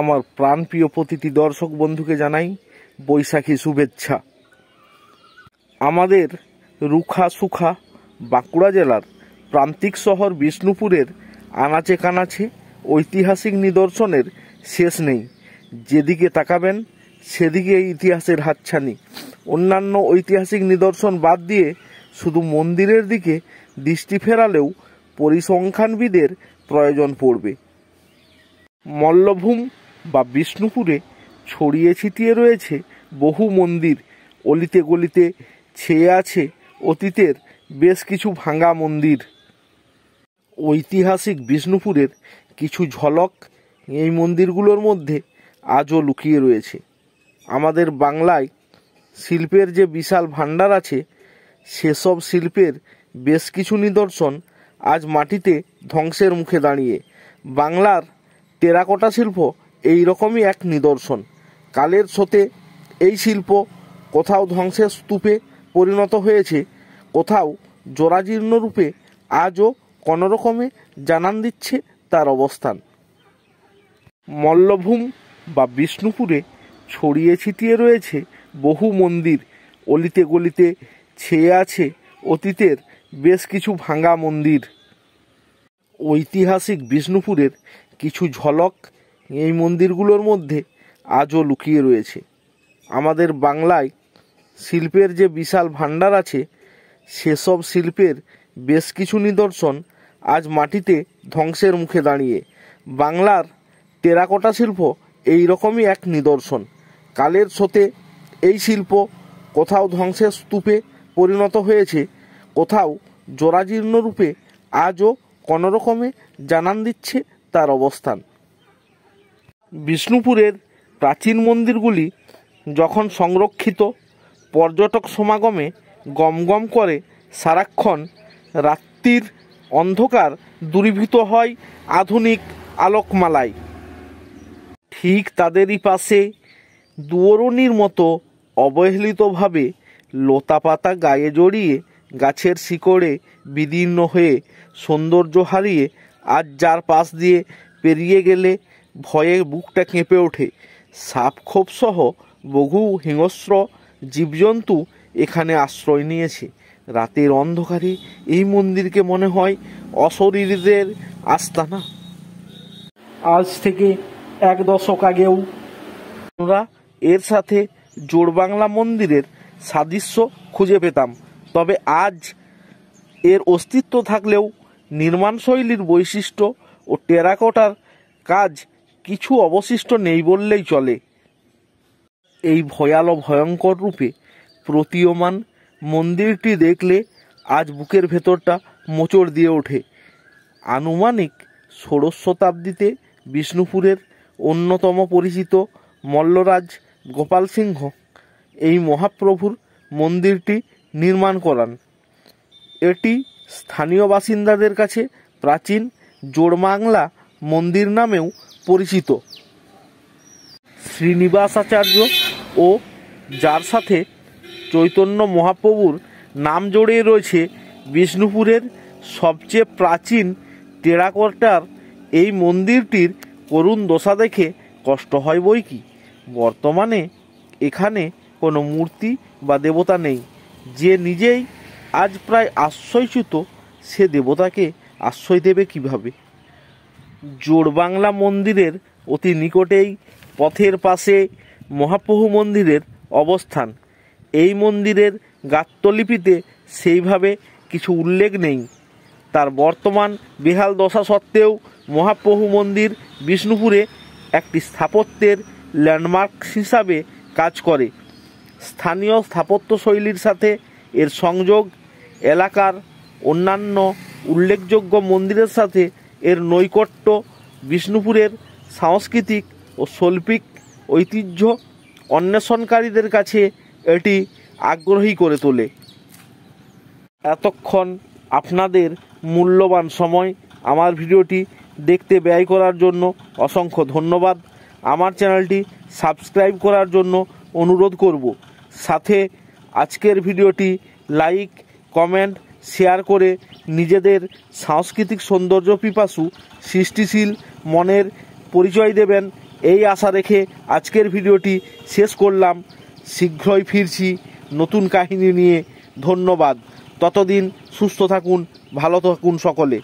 আমার প্রাণপ্রিয় প্রতিটি দর্শক বন্ধুকে জানাই বৈশাখী শুভেচ্ছা আমাদের রুখা সুখা বাঁকুড়া জেলার প্রান্তিক শহর বিষ্ণুপুরের আনাচে কানাচে ঐতিহাসিক নিদর্শনের শেষ নেই যেদিকে তাকাবেন সেদিকে ইতিহাসের হাতছানি অন্যান্য ঐতিহাসিক নিদর্শন বাদ দিয়ে শুধু মন্দিরের দিকে দৃষ্টি ফেরালেও পরিসংখ্যানবিদের প্রয়োজন পড়বে মল্লভূম বা বিষ্ণুপুরে ছড়িয়ে ছিটিয়ে রয়েছে বহু মন্দির অলিতে গলিতে ছেয়ে আছে অতীতের বেশ কিছু ভাঙা মন্দির ঐতিহাসিক বিষ্ণুপুরের কিছু ঝলক এই মন্দিরগুলোর মধ্যে আজও লুকিয়ে রয়েছে আমাদের বাংলায় শিল্পের যে বিশাল ভাণ্ডার আছে সেসব শিল্পের বেশ কিছু নিদর্শন আজ মাটিতে ধ্বংসের মুখে দাঁড়িয়ে বাংলার টেরাকোটা শিল্প এই রকমই এক নিদর্শন কালের স্রোতে এই শিল্প কোথাও ধ্বংসের স্তূপে পরিণত হয়েছে কোথাও জোরাজীর্ণ রূপে আজও কোনোরকমে জানান দিচ্ছে তার অবস্থান মল্লভূম বা বিষ্ণুপুরে ছড়িয়ে ছিটিয়ে রয়েছে বহু মন্দির অলিতে গলিতে ছেয়ে আছে অতীতের বেশ কিছু ভাঙা মন্দির ঐতিহাসিক বিষ্ণুপুরের কিছু ঝলক এই মন্দিরগুলোর মধ্যে আজও লুকিয়ে রয়েছে আমাদের বাংলায় শিল্পের যে বিশাল ভাণ্ডার আছে সেসব শিল্পের বেশ কিছু নিদর্শন আজ মাটিতে ধ্বংসের মুখে দাঁড়িয়ে বাংলার টেরাকোটা শিল্প এই রকমই এক নিদর্শন কালের স্রোতে এই শিল্প কোথাও ধ্বংসের স্তূপে পরিণত হয়েছে কোথাও জরাজীর্ণ রূপে আজও কোনোরকমে জানান দিচ্ছে তার অবস্থান বিষ্ণুপুরের প্রাচীন মন্দিরগুলি যখন সংরক্ষিত পর্যটক সমাগমে গমগম করে সারাক্ষণ রাত্রির অন্ধকার দূরীভূত হয় আধুনিক আলোকমালায় ঠিক তাদেরই পাশে দুয়রণির মতো অবহেলিতভাবে লতাপাতা গায়ে জড়িয়ে গাছের শিকড়ে বিদীর্ণ হয়ে সৌন্দর্য হারিয়ে আজ যার পাশ দিয়ে পেরিয়ে গেলে ভয়ে বুকটা কেঁপে ওঠে সাপক্ষোপসহ বহু হিংস্র জীবজন্তু এখানে আশ্রয় নিয়েছে রাতের অন্ধকারে এই মন্দিরকে মনে হয় অশরীরদের আস্তানা আজ থেকে এক দশক আগেও আমরা এর সাথে জোড়বাংলা মন্দিরের সাদৃশ্য খুঁজে পেতাম তবে আজ এর অস্তিত্ব থাকলেও নির্মাণশৈলীর বৈশিষ্ট্য ও টেরাকোটার কাজ কিছু অবশিষ্ট নেই বললেই চলে এই ভয়াল ভয়ঙ্কর রূপে প্রতীয়মান মন্দিরটি দেখলে আজ বুকের ভেতরটা মোচড় দিয়ে ওঠে আনুমানিক ষোড়শ শতাব্দীতে বিষ্ণুপুরের অন্যতম পরিচিত মল্লরাজ গোপাল সিংহ এই মহাপ্রভুর মন্দিরটি নির্মাণ করান এটি স্থানীয় বাসিন্দাদের কাছে প্রাচীন জোড়মাংলা মন্দির নামেও পরিচিত শ্রীনিবাসাচার্য ও যার সাথে চৈতন্য মহাপ্রভুর নাম জড়িয়ে রয়েছে বিষ্ণুপুরের সবচেয়ে প্রাচীন টেরাকোটার এই মন্দিরটির করুণ দশা দেখে কষ্ট হয় বই কি বর্তমানে এখানে কোনো মূর্তি বা দেবতা নেই যে নিজেই আজ প্রায় আশ্রয়চ্যুত সে দেবতাকে আশ্রয় দেবে কিভাবে জোড়বাংলা মন্দিরের অতি নিকটেই পথের পাশে মহাপ্রভু মন্দিরের অবস্থান এই মন্দিরের গাত্রলিপিতে সেইভাবে কিছু উল্লেখ নেই তার বর্তমান বেহাল দশা সত্ত্বেও মহাপ্রভু মন্দির বিষ্ণুপুরে একটি স্থাপত্যের ল্যান্ডমার্ক হিসাবে কাজ করে স্থানীয় স্থাপত্য শৈলীর সাথে এর সংযোগ এলাকার অন্যান্য উল্লেখযোগ্য মন্দিরের সাথে এর নৈকট্য বিষ্ণুপুরের সাংস্কৃতিক ও শৈল্পিক ঐতিহ্য অন্বেষণকারীদের কাছে এটি আগ্রহী করে তোলে এতক্ষণ আপনাদের মূল্যবান সময় আমার ভিডিওটি দেখতে ব্যয় করার জন্য অসংখ্য ধন্যবাদ আমার চ্যানেলটি সাবস্ক্রাইব করার জন্য অনুরোধ করব সাথে আজকের ভিডিওটি লাইক কমেন্ট শেয়ার করে নিজেদের সাংস্কৃতিক সৌন্দর্য পিপাসু সৃষ্টিশীল মনের পরিচয় দেবেন এই আশা রেখে আজকের ভিডিওটি শেষ করলাম শীঘ্রই ফিরছি নতুন কাহিনী নিয়ে ধন্যবাদ ততদিন সুস্থ থাকুন ভালো থাকুন সকলে